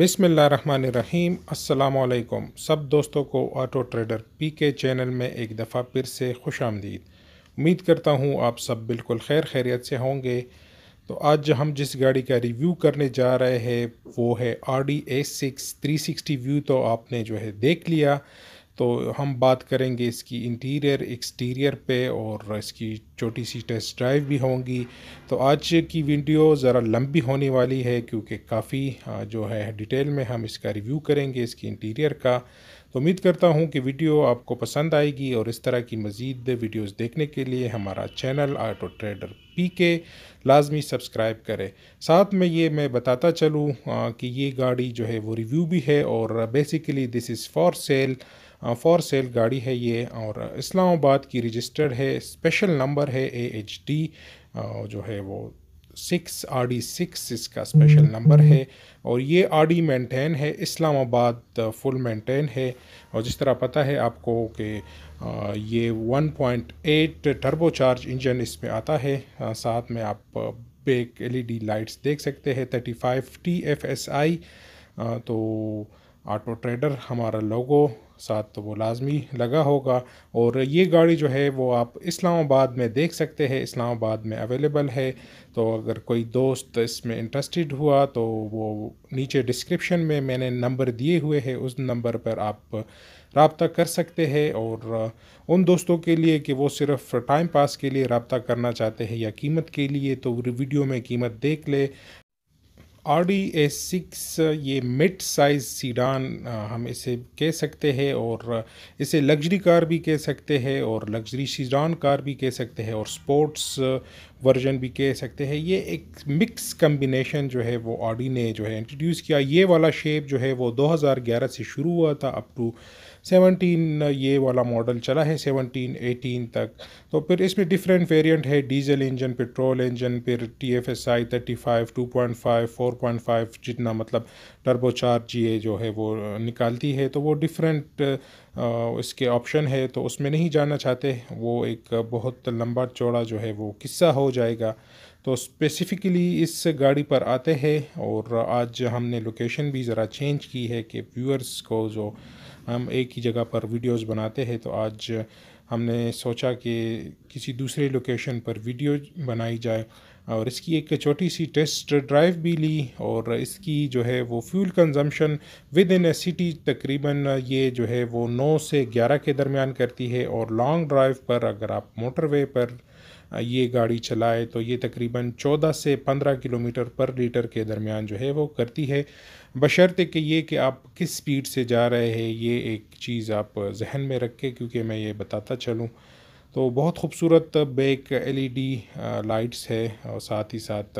बिसमीम अल्लाम सब दोस्तों को auto trader P K channel में एक दफ़ा फिर से खुश आमदीद उम्मीद करता हूँ आप सब बिल्कुल खैर खैरियत से होंगे तो आज हम जिस गाड़ी का रिव्यू करने जा रहे हैं वो है R D A six three sixty view तो आपने जो है देख लिया तो हम बात करेंगे इसकी इंटीरियर एक्सटीरियर पे और इसकी छोटी सी टेस्ट ड्राइव भी होंगी तो आज की वीडियो ज़रा लंबी होने वाली है क्योंकि काफ़ी जो है डिटेल में हम इसका रिव्यू करेंगे इसकी इंटीरियर का तो उम्मीद करता हूँ कि वीडियो आपको पसंद आएगी और इस तरह की मज़ीद वीडियोस देखने के लिए हमारा चैनल आटो ट्रेडर पी के लाजमी सब्सक्राइब करें साथ में ये मैं बताता चलूँ कि ये गाड़ी जो है वो रिव्यू भी है और basically this is for sale for uh, sale गाड़ी है ये और इस्लामाबाद की रजिस्टर्ड है स्पेशल नंबर है ए एच डी जो है वो सिक्स आर डी सिक्स इसका स्पेशल हम्म, नंबर हम्म। है और ये आर डी मेंटेन है इस्लामाबाद फुल uh, मेंटेन है और जिस तरह पता है आपको कि uh, ये 1.8 टर्बो चार्ज इंजन इसमें आता है साथ में आप बेक एलईडी लाइट्स देख सकते हैं 35 टी एफ एस आई तो ऑटो ट्रेडर हमारा लोगो साथ तो वो लाजमी लगा होगा और ये गाड़ी जो है वो आप इस्लामाबाद में देख सकते हैं इस्लामाबाद में अवेलेबल है तो अगर कोई दोस्त इसमें इंटरेस्टेड हुआ तो वो नीचे डिस्क्रिप्शन में मैंने नंबर दिए हुए हैं उस नंबर पर आप रबता कर सकते हैं और उन दोस्तों के लिए कि वो सिर्फ टाइम पास के लिए रबता करना चाहते हैं या कीमत के लिए तो वीडियो में कीमत देख ले आर ए सिक्स ये मिड साइज सीडान हम इसे कह सकते हैं और इसे लग्जरी कार भी कह सकते हैं और लग्जरी सीडान कार भी कह सकते हैं और स्पोर्ट्स वर्जन uh, भी कह सकते हैं ये एक मिक्स कम्बिनेशन जो है वो आडी ने जो है इंट्रोड्यूस किया ये वाला शेप जो है वो 2011 से शुरू हुआ था अप टू सेवनटीन ये वाला मॉडल चला है सेवनटीन एटीन तक तो फिर इसमें डिफरेंट वेरिएंट है डीजल इंजन पेट्रोल इंजन फिर T F S I thirty five two point five four point five जितना मतलब जी ए जो है वो निकालती है तो वो डिफरेंट इसके ऑप्शन है तो उसमें नहीं जाना चाहते वो एक बहुत लंबा चौड़ा जो है वो किस्सा हो जाएगा तो स्पेसिफ़िकली इस गाड़ी पर आते हैं और आज हमने लोकेशन भी ज़रा चेंज की है कि व्यूअर्स को जो हम एक ही जगह पर वीडियोस बनाते हैं तो आज हमने सोचा कि किसी दूसरे लोकेशन पर वीडियो बनाई जाए और इसकी एक छोटी सी टेस्ट ड्राइव भी ली और इसकी जो है वो fuel consumption within a city तकरीबन ये जो है वो 9 से 11 के दरमियान करती है और लॉन्ग ड्राइव पर अगर आप मोटरवे पर ये गाड़ी चलाए तो ये तकरीबन 14 से 15 किलोमीटर पर लीटर के दरमियान जो है वो करती है बशर्ते कि ये कि आप किस स्पीड से जा रहे हैं ये एक चीज़ आप जहन में रखें क्योंकि मैं ये बताता चलूँ तो बहुत खूबसूरत बैक एलईडी लाइट्स है और साथ ही साथ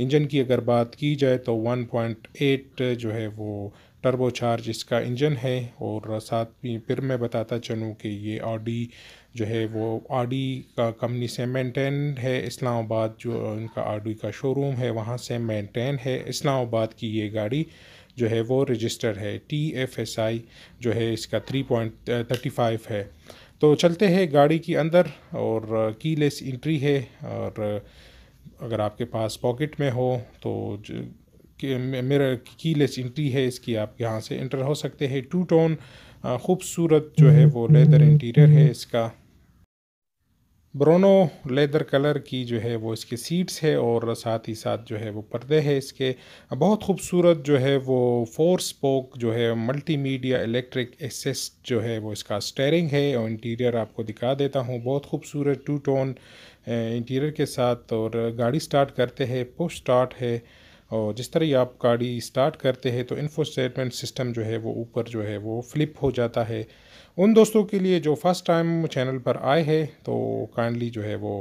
इंजन की अगर बात की जाए तो 1.8 जो है वो टर्बोचार्ज इसका इंजन है और साथ ही फिर मैं बताता चलूँ कि ये ऑडी जो है वो आडी का कंपनी से मेंटेन है इस्लामाबाद जो उनका आडी का शोरूम है वहाँ से मेंटेन है इस्लामाबाद की ये गाड़ी जो है वो रजिस्टर है टी एफ एस आई जो है इसका थ्री पॉइंट थर्टी फाइव है तो चलते हैं गाड़ी के अंदर और की लेस इंट्री है और अगर आपके पास पॉकेट में हो तो मेरा की लेस इंट्री है इसकी आप यहाँ से इंटर हो सकते हैं टू टोन खूबसूरत जो है वो लेदर इंटीरियर है इसका ब्रोनो लेदर कलर की जो है वो इसके सीट्स है और साथ ही साथ जो है वो पर्दे है इसके बहुत खूबसूरत जो है वो फोर स्पोक जो है मल्टीमीडिया इलेक्ट्रिक एसेस जो है वो इसका स्टेयरिंग है और इंटीरियर आपको दिखा देता हूँ बहुत खूबसूरत टू टोन इंटीरियर के साथ और गाड़ी स्टार्ट करते हैं पुश स्टार्ट है और जिस तरह आप गाड़ी स्टार्ट करते हैं तो इन्फो सिस्टम जो है वो ऊपर जो है वो फ्लिप हो जाता है उन दोस्तों के लिए जो फर्स्ट टाइम चैनल पर आए हैं तो काइंडली जो है वो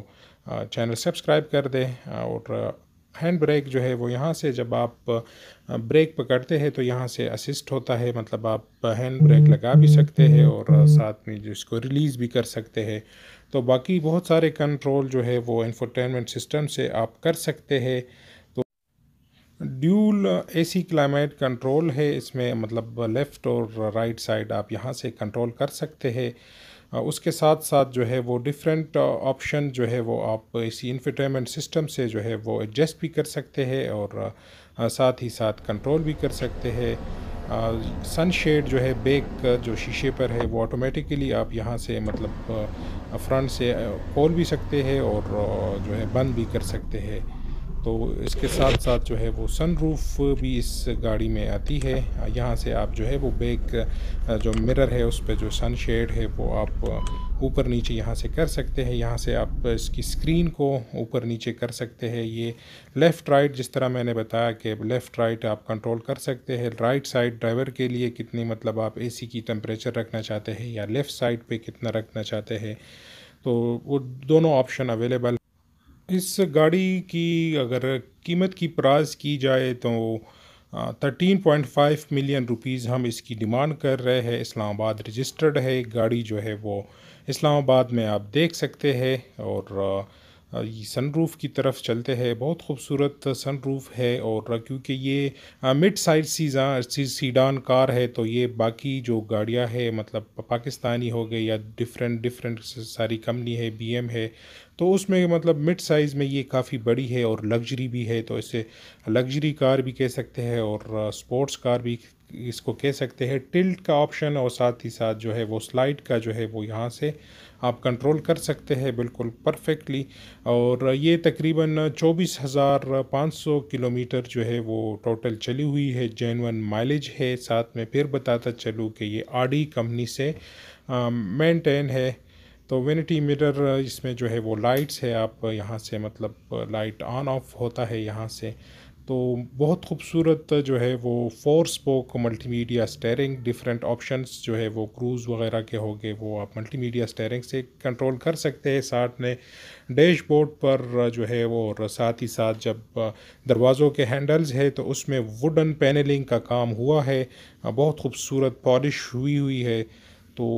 चैनल सब्सक्राइब कर दें और हैंड ब्रेक जो है वो यहाँ से जब आप ब्रेक पकड़ते हैं तो यहाँ से असिस्ट होता है मतलब आप हैंड ब्रेक लगा भी सकते हैं और साथ में जो इसको रिलीज़ भी कर सकते हैं तो बाकी बहुत सारे कंट्रोल जो है वो इन्फोटेनमेंट सिस्टम से आप कर सकते हैं ड्यूल एसी क्लाइमेट कंट्रोल है इसमें मतलब लेफ़्ट और राइट साइड आप यहाँ से कंट्रोल कर सकते हैं उसके साथ साथ जो है वो डिफरेंट ऑप्शन जो है वो आप इसी इन्फिटेनमेंट सिस्टम से जो है वो एडजस्ट भी कर सकते हैं और साथ ही साथ कंट्रोल भी कर सकते हैं सनशेड जो है बेक जो शीशे पर है वो ऑटोमेटिकली आप यहाँ से मतलब फ्रंट से खोल भी सकते हैं और जो है बंद भी कर सकते हैं तो इसके साथ साथ जो है वो सनरूफ भी इस गाड़ी में आती है यहाँ से आप जो है वो बैक जो मिरर है उस पर जो सन शेड है वो आप ऊपर नीचे यहाँ से कर सकते हैं यहाँ से आप इसकी स्क्रीन को ऊपर नीचे कर सकते हैं ये लेफ़्ट राइट जिस तरह मैंने बताया कि लेफ़्ट राइट आप कंट्रोल कर सकते हैं राइट साइड ड्राइवर के लिए कितनी मतलब आप एसी की टम्परेचर रखना चाहते हैं या लेफ़्ट साइड पे कितना रखना चाहते हैं तो वो दोनों ऑप्शन अवेलेबल इस गाड़ी की अगर कीमत की प्राइस की जाए तो thirteen point five million rupees हम इसकी डिमांड कर रहे हैं इस्लामाबाद रजिस्टर्ड है गाड़ी जो है वो इस्लामाबाद में आप देख सकते हैं और ये सनरूफ़ की तरफ चलते हैं बहुत खूबसूरत सनरूफ़ है और क्योंकि ये मिड साइज सीजा सीडान कार है तो ये बाकी जो गाड़ियाँ है मतलब पाकिस्तानी हो गई या डिफरेंट डिफरेंट सारी कंपनी है बीएम है तो उसमें मतलब मिड साइज़ में ये काफ़ी बड़ी है और लग्जरी भी है तो इसे लग्जरी कार भी कह सकते हैं और स्पोर्ट्स कार भी इसको कह सकते हैं टिल्ट का ऑप्शन और साथ ही साथ जो है वो स्लाइड का जो है वो यहाँ से आप कंट्रोल कर सकते हैं बिल्कुल परफेक्टली और ये तकरीबन चौबीस हज़ार पाँच सौ किलोमीटर जो है वो टोटल चली हुई है जेनवन माइलेज है साथ में फिर बताता चलूँ कि ये आडी कंपनी से मेंटेन है तो वेनिटी मिरर uh, इसमें जो है वो लाइट्स है आप uh, यहाँ से मतलब लाइट ऑन ऑफ होता है यहाँ से तो बहुत खूबसूरत uh, जो है वो four spoke multimedia steering different options जो है वो क्रूज़ वगैरह के होंगे वो आप मल्टीमीडिया स्टेयरिंग से कंट्रोल कर सकते हैं साथ में डैशबोर्ड पर जो है वो और साथ ही साथ जब दरवाज़ों के हैंडल्स है तो उसमें वुडन पैनलिंग का काम हुआ है बहुत खूबसूरत पॉलिश हुई हुई है तो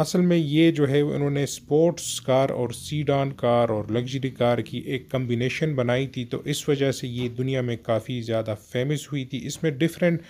असल में ये जो है उन्होंने स्पोर्ट्स कार और सीडान कार और लग्जरी कार की एक कम्बिनेशन बनाई थी तो इस वजह से ये दुनिया में काफ़ी ज़्यादा फेमस हुई थी इसमें डिफरेंट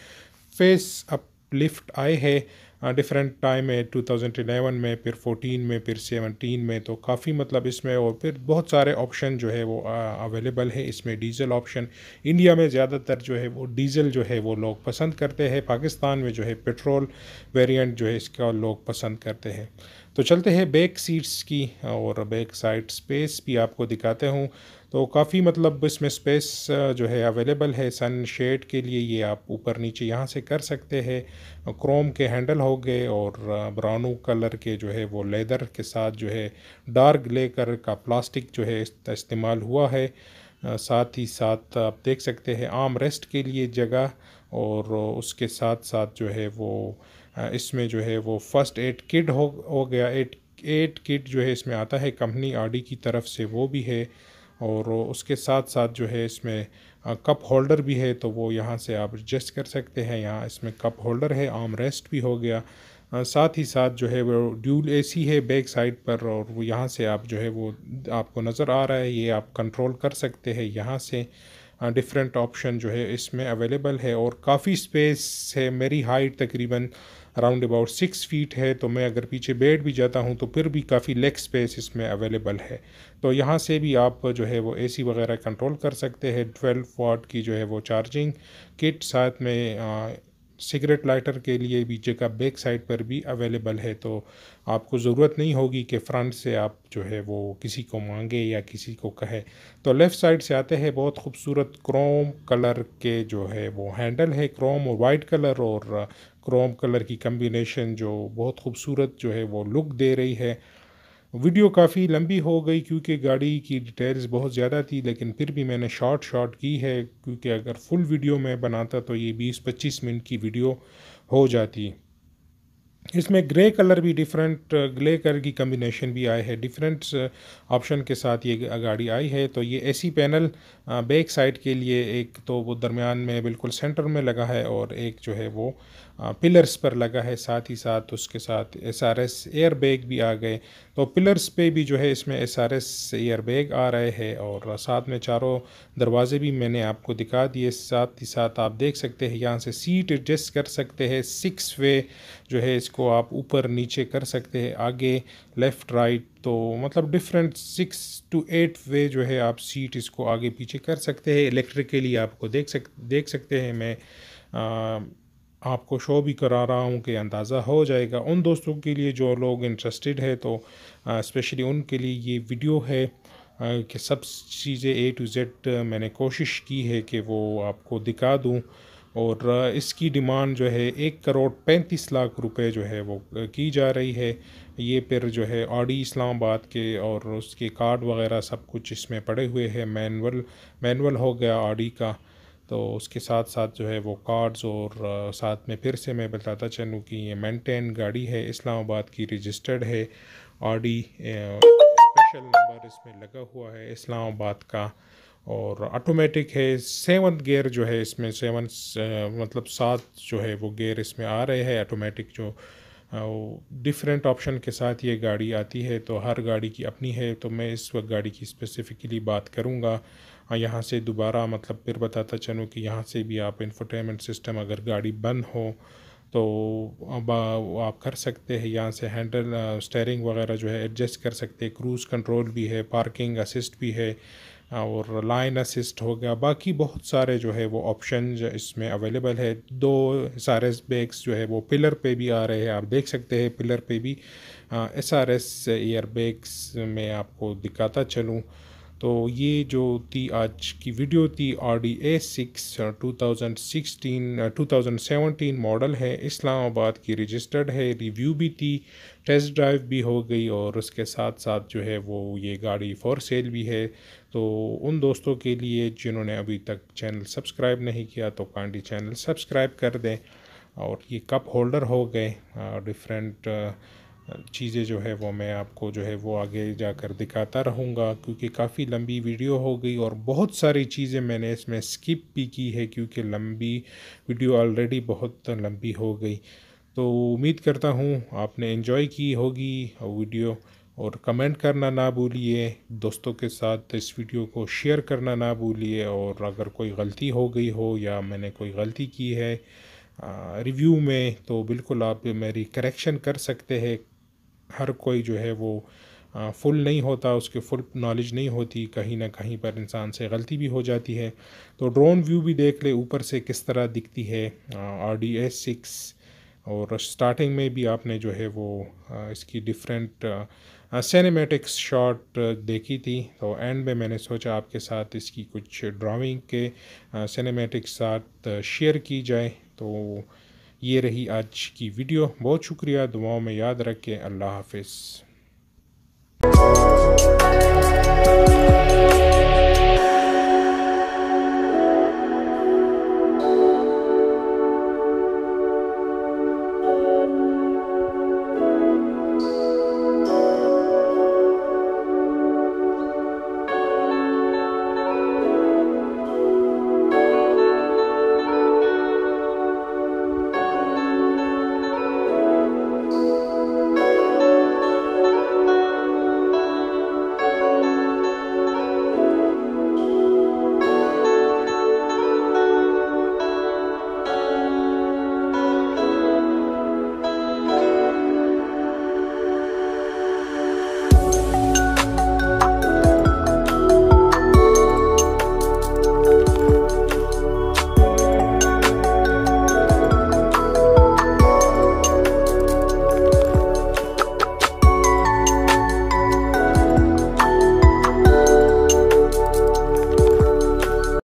फेस अपलिफ्ट आए हैं डिफरेंट टाइम में 2011 में फिर 14 में फिर 17 में तो काफ़ी मतलब इसमें और फिर बहुत सारे ऑप्शन जो है वो अवेलेबल है इसमें डीजल ऑप्शन इंडिया में ज़्यादातर जो है वो डीजल जो है वो लोग पसंद करते हैं पाकिस्तान में जो है पेट्रोल वेरिएंट जो है इसका लोग पसंद करते हैं तो चलते हैं बैक सीट्स की और बैक साइड स्पेस भी आपको दिखाते हूँ तो काफ़ी मतलब इसमें स्पेस जो है अवेलेबल है सन शेड के लिए ये आप ऊपर नीचे यहाँ से कर सकते हैं क्रोम के हैंडल हो गए और ब्राउनू कलर के जो है वो लेदर के साथ जो है डार्क लेकर का प्लास्टिक जो है इस्तेमाल हुआ है साथ ही साथ आप देख सकते हैं आम रेस्ट के लिए जगह और उसके साथ साथ जो है वो इसमें जो है वो फर्स्ट एड किट हो हो गया एड एड किट जो है इसमें आता है कंपनी आडी की तरफ से वो भी है और उसके साथ साथ जो है इसमें कप होल्डर भी है तो वो यहाँ से आप एडजस्ट कर सकते हैं यहाँ इसमें कप होल्डर है आर्म रेस्ट भी हो गया साथ ही साथ जो है वो ड्यूल एसी है बैक साइड पर और वो यहाँ से आप जो है वो आपको नज़र आ रहा है ये आप कंट्रोल कर सकते हैं यहाँ से डिफरेंट ऑप्शन जो है इसमें अवेलेबल है और काफ़ी स्पेस है मेरी हाइट तकरीबन अराउंड अबाउट सिक्स फीट है तो मैं अगर पीछे बैठ भी जाता हूँ तो फिर भी काफ़ी लेग स्पेस इसमें अवेलेबल है तो यहाँ से भी आप जो है वो एसी वगैरह कंट्रोल कर सकते हैं ट्वेल्व वाट की जो है वो चार्जिंग किट साथ में सिगरेट लाइटर के लिए भी जगह बैक साइड पर भी अवेलेबल है तो आपको ज़रूरत नहीं होगी कि फ्रंट से आप जो है वो किसी को मांगे या किसी को कहे तो लेफ़्ट साइड से आते हैं बहुत खूबसूरत क्रोम कलर के जो है वो हैंडल है क्रोम और वाइट कलर और क्रोम कलर की कम्बिनेशन जो बहुत खूबसूरत जो है वो लुक दे रही है वीडियो काफ़ी लंबी हो गई क्योंकि गाड़ी की डिटेल्स बहुत ज़्यादा थी लेकिन फिर भी मैंने शॉर्ट शॉर्ट की है क्योंकि अगर फुल वीडियो मैं बनाता तो ये 20-25 मिनट की वीडियो हो जाती इसमें ग्रे कलर भी डिफरेंट ग्रे कलर की कम्बिनेशन भी आए है डिफरेंट ऑप्शन के साथ ये गाड़ी आई है तो ये एसी पैनल बैक साइड के लिए एक तो वो दरमियान में बिल्कुल सेंटर में लगा है और एक जो है वो पिलर्स पर लगा है साथ ही साथ उसके साथ S R S air bag भी आ गए तो पिलर्स पे भी जो है इसमें S R S air bag आ रहे हैं और साथ में चारों दरवाजे भी मैंने आपको दिखा दिए साथ ही साथ आप देख सकते हैं यहाँ से सीट एडजस्ट कर सकते हैं सिक्स वे जो है इसको आप ऊपर नीचे कर सकते हैं आगे लेफ़्ट राइट तो मतलब different six to eight way जो है आप सीट इसको आगे पीछे कर सकते हैं इलेक्ट्रिकली आपको देख सक देख सकते हैं मैं आ, आपको शो भी करा रहा हूँ कि अंदाज़ा हो जाएगा उन दोस्तों के लिए जो लोग इंटरेस्टेड है तो स्पेशली उनके लिए ये वीडियो है कि सब चीज़ें ए टू जेड मैंने कोशिश की है कि वो आपको दिखा दूँ और इसकी डिमांड जो है एक करोड़ पैंतीस लाख रुपए जो है वो की जा रही है ये पर जो है ऑडी इस्लामाबाद के और उसके कार्ड वगैरह सब कुछ इसमें पड़े हुए हैं मैनुअल मैनुअल हो गया ऑडी का तो उसके साथ साथ जो है वो कार्ड्स और साथ में फिर से मैं बताता चलूँ कि ये मेंटेन गाड़ी है इस्लामाबाद की रजिस्टर्ड है ऑडी स्पेशल नंबर इसमें लगा हुआ है इस्लामाबाद का और ऑटोमेटिक है सेवन गेयर जो है इसमें सेवन मतलब सात जो है वो गेयर इसमें आ रहे हैं ऑटोमेटिक जो डिफरेंट ऑप्शन के साथ ये गाड़ी आती है तो हर गाड़ी की अपनी है तो मैं इस वक्त गाड़ी की स्पेसिफ़िकली बात करूँगा और हाँ, यहाँ से दोबारा मतलब फिर बताता चलूँ कि यहाँ से भी आप इन्फोटेनमेंट सिस्टम अगर गाड़ी बंद हो तो अब आप कर सकते हैं यहाँ से हैंडल स्टेयरिंग वगैरह जो है एडजस्ट कर सकते हैं क्रूज़ कंट्रोल भी है पार्किंग असिस्ट भी है और लाइन असिस्ट हो गया बाकी बहुत सारे जो है वो ऑप्शन इसमें अवेलेबल है दो एस आर एस बैग्स जो है वो पिलर पे भी आ रहे हैं आप देख सकते हैं पिलर पे भी S R S air bags में आपको दिखाता चलूँ तो ये जो थी आज की वीडियो थी R D A six two thousand sixteen two thousand seventeen model है इस्लामाबाद की रजिस्टर्ड है रिव्यू भी थी टेस्ट ड्राइव भी हो गई और उसके साथ साथ जो है वो ये गाड़ी फॉर सेल भी है तो उन दोस्तों के लिए जिन्होंने अभी तक चैनल सब्सक्राइब नहीं किया तो कांडी चैनल सब्सक्राइब कर दें और ये कप होल्डर हो गए डिफरेंट uh, चीज़ें जो है वो मैं आपको जो है वो आगे जाकर दिखाता रहूँगा क्योंकि काफ़ी लंबी वीडियो हो गई और बहुत सारी चीज़ें मैंने इसमें स्किप भी की है क्योंकि लंबी वीडियो ऑलरेडी बहुत लंबी हो गई तो उम्मीद करता हूँ आपने इन्जॉय की होगी वीडियो और कमेंट करना ना भूलिए दोस्तों के साथ इस वीडियो को शेयर करना ना भूलिए और अगर कोई गलती हो गई हो या मैंने कोई गलती की है रिव्यू में तो बिल्कुल आप मेरी करेक्शन कर सकते हैं हर कोई जो है वो फुल नहीं होता उसके फुल नॉलेज नहीं होती कहीं ना कहीं पर इंसान से गलती भी हो जाती है तो ड्रोन व्यू भी देख ले ऊपर से किस तरह दिखती है आर डी एस सिक्स और स्टार्टिंग में भी आपने जो है वो इसकी डिफरेंट सिनेमेटिक्स शॉट देखी थी तो एंड में मैंने सोचा आपके साथ इसकी कुछ ड्राइंग के सिनेमेटिक्स साथ शेयर की जाए तो ये रही आज की वीडियो बहुत शुक्रिया दुआओं में याद रखें अल्लाह हाफिज़